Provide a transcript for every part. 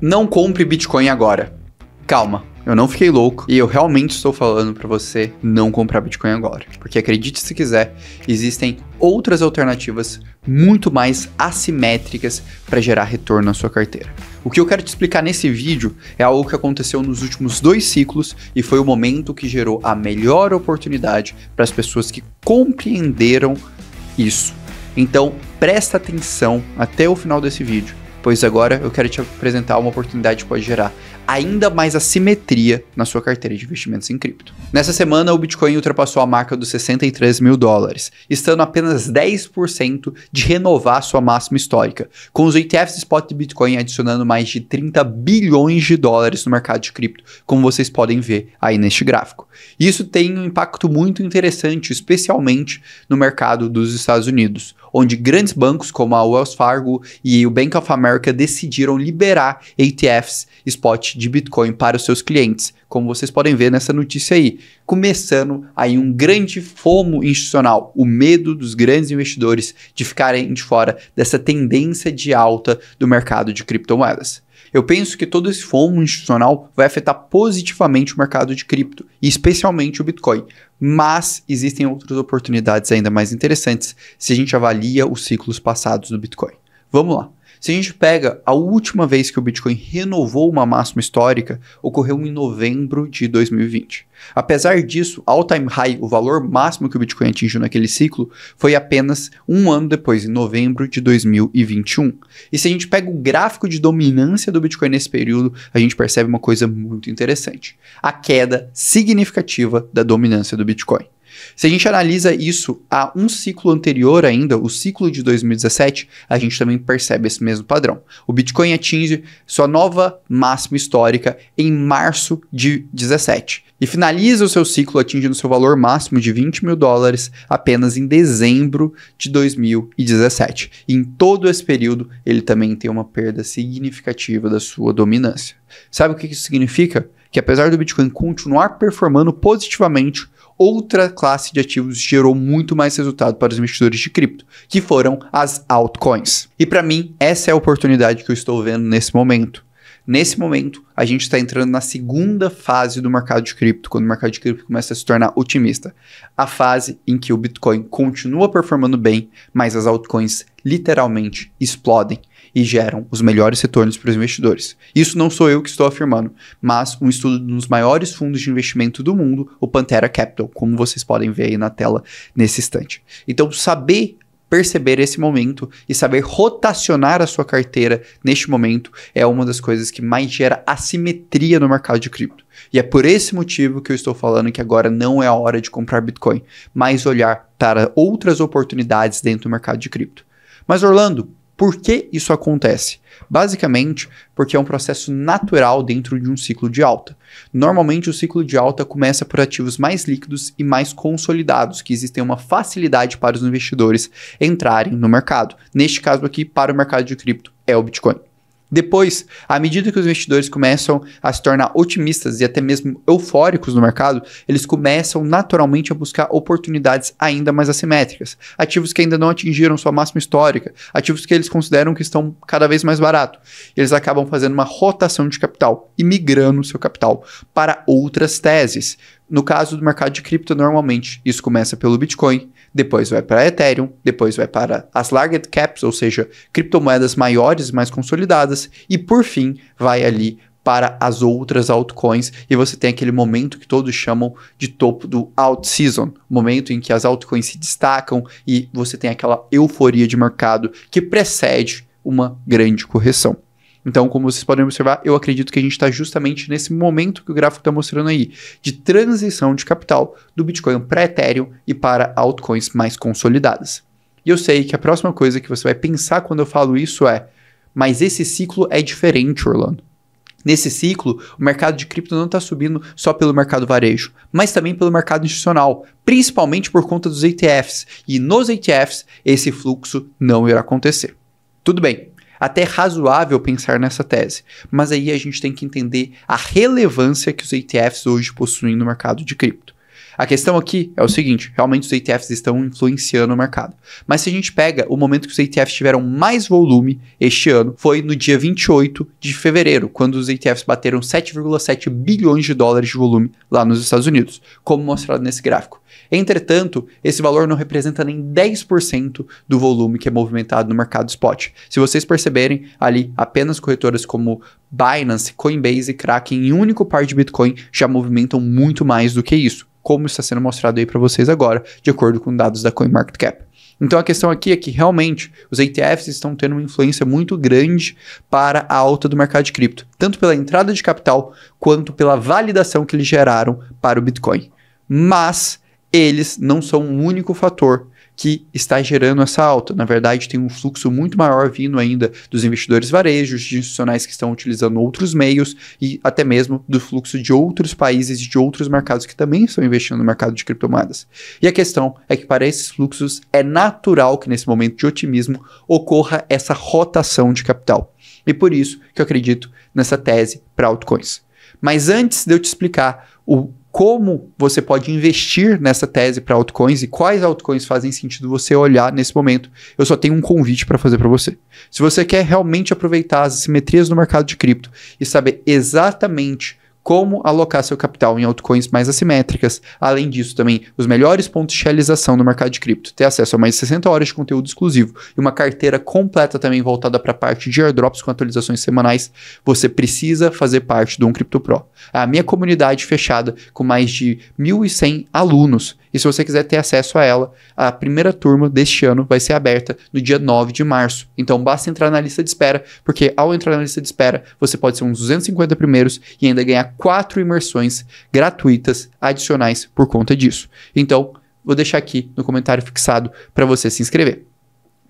Não compre Bitcoin agora. Calma, eu não fiquei louco e eu realmente estou falando para você não comprar Bitcoin agora, porque acredite se quiser, existem outras alternativas muito mais assimétricas para gerar retorno na sua carteira. O que eu quero te explicar nesse vídeo é algo que aconteceu nos últimos dois ciclos e foi o momento que gerou a melhor oportunidade para as pessoas que compreenderam isso. Então, presta atenção até o final desse vídeo pois agora eu quero te apresentar uma oportunidade que pode gerar ainda mais assimetria na sua carteira de investimentos em cripto. Nessa semana, o Bitcoin ultrapassou a marca dos 63 mil dólares, estando apenas 10% de renovar sua máxima histórica, com os ETFs spot de Bitcoin adicionando mais de 30 bilhões de dólares no mercado de cripto, como vocês podem ver aí neste gráfico. Isso tem um impacto muito interessante, especialmente no mercado dos Estados Unidos, onde grandes bancos como a Wells Fargo e o Bank of America decidiram liberar ETFs spot de Bitcoin para os seus clientes, como vocês podem ver nessa notícia aí. Começando aí um grande fomo institucional, o medo dos grandes investidores de ficarem de fora dessa tendência de alta do mercado de criptomoedas. Eu penso que todo esse fomo institucional vai afetar positivamente o mercado de cripto, e especialmente o Bitcoin. Mas existem outras oportunidades ainda mais interessantes se a gente avalia os ciclos passados do Bitcoin. Vamos lá. Se a gente pega a última vez que o Bitcoin renovou uma máxima histórica, ocorreu em novembro de 2020. Apesar disso, all time high, o valor máximo que o Bitcoin atingiu naquele ciclo, foi apenas um ano depois, em novembro de 2021. E se a gente pega o gráfico de dominância do Bitcoin nesse período, a gente percebe uma coisa muito interessante: a queda significativa da dominância do Bitcoin. Se a gente analisa isso a um ciclo anterior ainda, o ciclo de 2017, a gente também percebe esse mesmo padrão. O Bitcoin atinge sua nova máxima histórica em março de 17 e finaliza o seu ciclo atingindo seu valor máximo de 20 mil dólares apenas em dezembro de 2017. E em todo esse período, ele também tem uma perda significativa da sua dominância. Sabe o que isso significa? Que apesar do Bitcoin continuar performando positivamente, outra classe de ativos gerou muito mais resultado para os investidores de cripto, que foram as altcoins. E para mim, essa é a oportunidade que eu estou vendo nesse momento. Nesse momento, a gente está entrando na segunda fase do mercado de cripto, quando o mercado de cripto começa a se tornar otimista. A fase em que o Bitcoin continua performando bem, mas as altcoins literalmente explodem e geram os melhores retornos para os investidores. Isso não sou eu que estou afirmando, mas um estudo dos maiores fundos de investimento do mundo, o Pantera Capital, como vocês podem ver aí na tela nesse instante. Então, saber perceber esse momento e saber rotacionar a sua carteira neste momento é uma das coisas que mais gera assimetria no mercado de cripto. E é por esse motivo que eu estou falando que agora não é a hora de comprar Bitcoin, mas olhar para outras oportunidades dentro do mercado de cripto. Mas Orlando, por que isso acontece? Basicamente, porque é um processo natural dentro de um ciclo de alta. Normalmente, o ciclo de alta começa por ativos mais líquidos e mais consolidados, que existem uma facilidade para os investidores entrarem no mercado. Neste caso aqui, para o mercado de cripto, é o Bitcoin. Depois, à medida que os investidores começam a se tornar otimistas e até mesmo eufóricos no mercado, eles começam naturalmente a buscar oportunidades ainda mais assimétricas, ativos que ainda não atingiram sua máxima histórica, ativos que eles consideram que estão cada vez mais barato. Eles acabam fazendo uma rotação de capital e migrando seu capital para outras teses. No caso do mercado de cripto, normalmente isso começa pelo Bitcoin, depois vai para Ethereum, depois vai para as Larget caps, ou seja, criptomoedas maiores, mais consolidadas, e por fim vai ali para as outras altcoins e você tem aquele momento que todos chamam de topo do alt season, momento em que as altcoins se destacam e você tem aquela euforia de mercado que precede uma grande correção. Então, como vocês podem observar, eu acredito que a gente está justamente nesse momento que o gráfico está mostrando aí, de transição de capital do Bitcoin para Ethereum e para altcoins mais consolidadas. E eu sei que a próxima coisa que você vai pensar quando eu falo isso é: mas esse ciclo é diferente, Orlando. Nesse ciclo, o mercado de cripto não está subindo só pelo mercado varejo, mas também pelo mercado institucional, principalmente por conta dos ETFs. E nos ETFs, esse fluxo não irá acontecer. Tudo bem, até é razoável pensar nessa tese, mas aí a gente tem que entender a relevância que os ETFs hoje possuem no mercado de cripto. A questão aqui é o seguinte: realmente os ETFs estão influenciando o mercado. Mas se a gente pega o momento que os ETFs tiveram mais volume este ano, foi no dia 28 de fevereiro, quando os ETFs bateram 7,7 bilhões de dólares de volume lá nos Estados Unidos, como mostrado nesse gráfico. Entretanto, esse valor não representa nem 10% do volume que é movimentado no mercado spot. Se vocês perceberem, ali apenas corretoras como Binance, Coinbase e Kraken em um único par de Bitcoin já movimentam muito mais do que isso como está sendo mostrado aí para vocês agora, de acordo com dados da CoinMarketCap. Então a questão aqui é que realmente os ETFs estão tendo uma influência muito grande para a alta do mercado de cripto, tanto pela entrada de capital quanto pela validação que eles geraram para o Bitcoin. Mas eles não são o um único fator que está gerando essa alta. Na verdade, tem um fluxo muito maior vindo ainda dos investidores varejos, de institucionais que estão utilizando outros meios e até mesmo do fluxo de outros países e de outros mercados que também estão investindo no mercado de criptomoedas. E a questão é que para esses fluxos é natural que nesse momento de otimismo ocorra essa rotação de capital. E por isso que eu acredito nessa tese para altcoins. Mas antes de eu te explicar o como você pode investir nessa tese para altcoins e quais altcoins fazem sentido você olhar nesse momento, eu só tenho um convite para fazer para você. Se você quer realmente aproveitar as assimetrias do mercado de cripto e saber exatamente como alocar seu capital em altcoins mais assimétricas. Além disso, também os melhores pontos de realização no mercado de cripto, ter acesso a mais de 60 horas de conteúdo exclusivo e uma carteira completa também voltada para a parte de airdrops com atualizações semanais, você precisa fazer parte do um Crypto Pro. A minha comunidade fechada com mais de 1.100 alunos e se você quiser ter acesso a ela, a primeira turma deste ano vai ser aberta no dia 9 de março. Então basta entrar na lista de espera, porque ao entrar na lista de espera, você pode ser um dos 250 primeiros e ainda ganhar quatro imersões gratuitas adicionais por conta disso. Então, vou deixar aqui no comentário fixado para você se inscrever.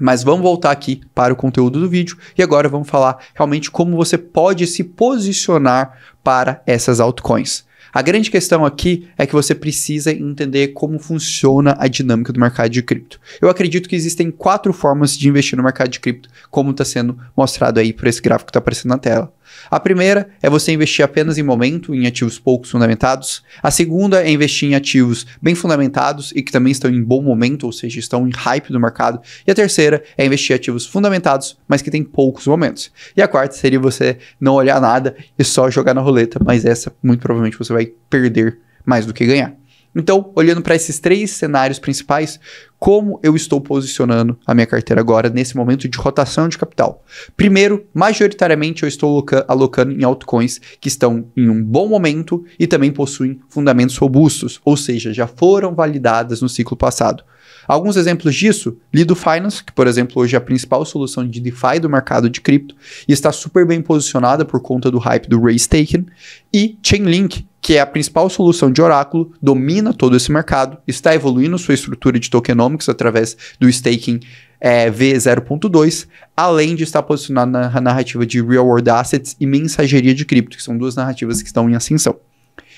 Mas vamos voltar aqui para o conteúdo do vídeo e agora vamos falar realmente como você pode se posicionar para essas altcoins. A grande questão aqui é que você precisa entender como funciona a dinâmica do mercado de cripto. Eu acredito que existem quatro formas de investir no mercado de cripto, como está sendo mostrado aí por esse gráfico que está aparecendo na tela. A primeira é você investir apenas em momento, em ativos poucos fundamentados. A segunda é investir em ativos bem fundamentados e que também estão em bom momento, ou seja, estão em hype do mercado. E a terceira é investir em ativos fundamentados, mas que tem poucos momentos. E a quarta seria você não olhar nada e só jogar na roleta, mas essa muito provavelmente você vai perder mais do que ganhar. Então, olhando para esses três cenários principais, como eu estou posicionando a minha carteira agora nesse momento de rotação de capital? Primeiro, majoritariamente eu estou alocando em altcoins que estão em um bom momento e também possuem fundamentos robustos, ou seja, já foram validadas no ciclo passado. Alguns exemplos disso, Lido Finance, que por exemplo hoje é a principal solução de DeFi do mercado de cripto e está super bem posicionada por conta do hype do Ray Staken, e Chainlink, que é a principal solução de oráculo, domina todo esse mercado, está evoluindo sua estrutura de tokenomics através do staking é, V0.2, além de estar posicionado na narrativa de real world assets e mensageria de cripto, que são duas narrativas que estão em ascensão.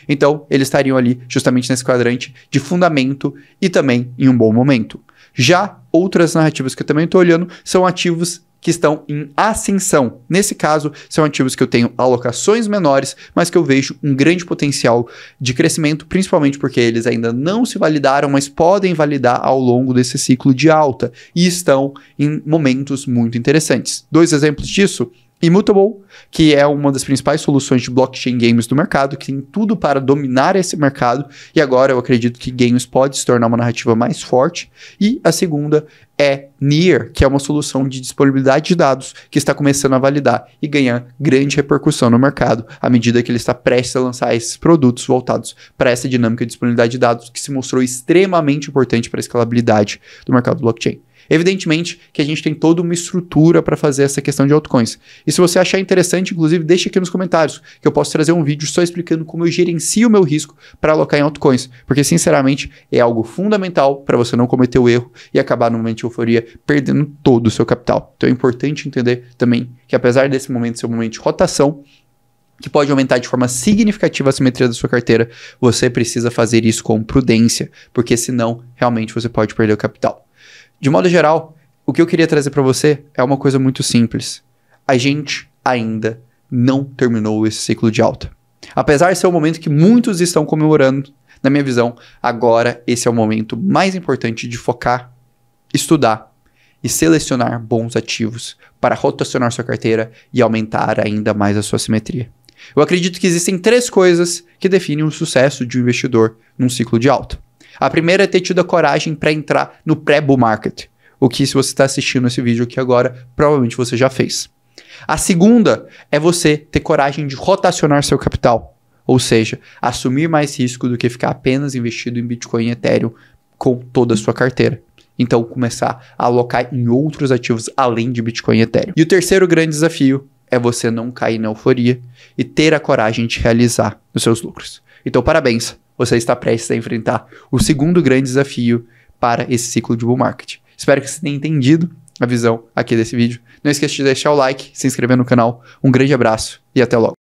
Então, eles estariam ali justamente nesse quadrante de fundamento e também em um bom momento. Já outras narrativas que eu também estou olhando são ativos que estão em ascensão. Nesse caso, são ativos que eu tenho alocações menores, mas que eu vejo um grande potencial de crescimento, principalmente porque eles ainda não se validaram, mas podem validar ao longo desse ciclo de alta e estão em momentos muito interessantes. Dois exemplos disso: Immutable, que é uma das principais soluções de blockchain games do mercado, que tem tudo para dominar esse mercado, e agora eu acredito que games pode se tornar uma narrativa mais forte. E a segunda é Near, que é uma solução de disponibilidade de dados que está começando a validar e ganhar grande repercussão no mercado, à medida que ele está prestes a lançar esses produtos voltados para essa dinâmica de disponibilidade de dados que se mostrou extremamente importante para a escalabilidade do mercado blockchain. Evidentemente que a gente tem toda uma estrutura para fazer essa questão de altcoins. E se você achar interessante, inclusive, deixe aqui nos comentários, que eu posso trazer um vídeo só explicando como eu gerencio o meu risco para alocar em altcoins. Porque, sinceramente, é algo fundamental para você não cometer o erro e acabar no momento de euforia perdendo todo o seu capital. Então é importante entender também que, apesar desse momento ser um momento de rotação, que pode aumentar de forma significativa a simetria da sua carteira, você precisa fazer isso com prudência, porque senão realmente você pode perder o capital. De modo geral, o que eu queria trazer para você é uma coisa muito simples. A gente ainda não terminou esse ciclo de alta. Apesar de ser o momento que muitos estão comemorando, na minha visão, agora esse é o momento mais importante de focar, estudar e selecionar bons ativos para rotacionar sua carteira e aumentar ainda mais a sua simetria. Eu acredito que existem três coisas que definem o sucesso de um investidor num ciclo de alta. A primeira é ter tido a coragem para entrar no pré-bull market, o que se você está assistindo esse vídeo aqui agora, provavelmente você já fez. A segunda é você ter coragem de rotacionar seu capital, ou seja, assumir mais risco do que ficar apenas investido em Bitcoin e Ethereum com toda a sua carteira. Então, começar a alocar em outros ativos além de Bitcoin e Ethereum. E o terceiro grande desafio é você não cair na euforia e ter a coragem de realizar os seus lucros. Então, parabéns! você está prestes a enfrentar o segundo grande desafio para esse ciclo de bull market. Espero que você tenha entendido a visão aqui desse vídeo. Não esqueça de deixar o like, se inscrever no canal. Um grande abraço e até logo.